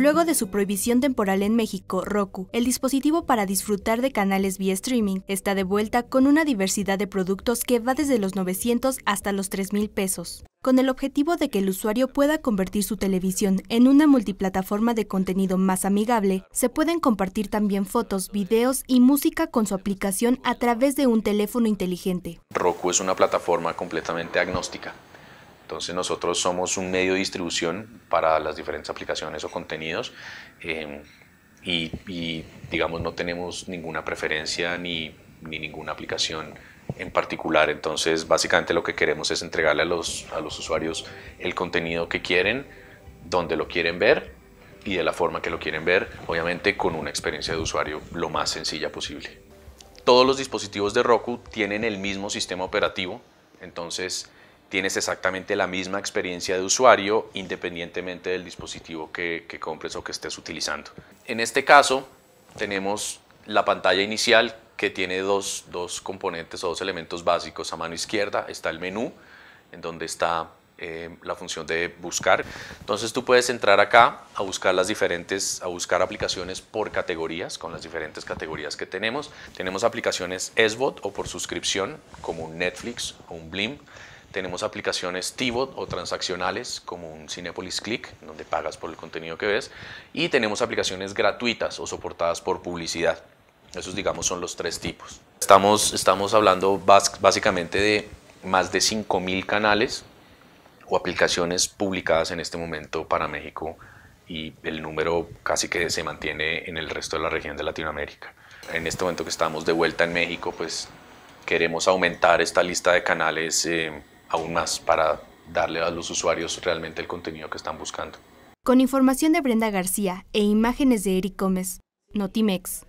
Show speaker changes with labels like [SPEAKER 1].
[SPEAKER 1] Luego de su prohibición temporal en México, Roku, el dispositivo para disfrutar de canales vía streaming, está de vuelta con una diversidad de productos que va desde los 900 hasta los 3.000 pesos con el objetivo de que el usuario pueda convertir su televisión en una multiplataforma de contenido más amigable, se pueden compartir también fotos, videos y música con su aplicación a través de un teléfono inteligente.
[SPEAKER 2] Roku es una plataforma completamente agnóstica entonces nosotros somos un medio de distribución para las diferentes aplicaciones o contenidos eh, y, digamos no tenemos ninguna preferencia ni, ninguna aplicación en particular. Entonces básicamente lo que queremos es entregarle a los, a los usuarios el contenido que quieren, donde lo quieren ver y de la forma que lo quieren ver, obviamente con una experiencia de usuario lo más sencilla posible. Todos los dispositivos de Roku tienen el mismo sistema operativo, entonces tienes exactamente la misma experiencia de usuario independientemente del dispositivo que, compres o que estés utilizando. En este caso tenemos la pantalla inicial que tiene dos, componentes o dos elementos básicos. A mano izquierda está el menú, en donde está eh, la función de buscar. Entonces tú puedes entrar acá a buscar las diferentes, a buscar aplicaciones por categorías, con las diferentes categorías que tenemos. Tenemos aplicaciones SBOT o por suscripción, como un Netflix o un Blim. Tenemos aplicaciones tivo o transaccionales como un Cinepolis Click, donde pagas por el contenido que ves. Y tenemos aplicaciones gratuitas o soportadas por publicidad. Esos, digamos, son los tres tipos. Estamos, estamos hablando básicamente de más de 5.000 canales o aplicaciones publicadas en este momento para México y el número casi que se mantiene en el resto de la región de Latinoamérica. En este momento que estamos de vuelta en México, pues queremos aumentar esta lista de canales eh, aún más para darle a los usuarios realmente el contenido que están buscando.
[SPEAKER 1] Con información de Brenda García e imágenes de Eric Gómez, Notimex.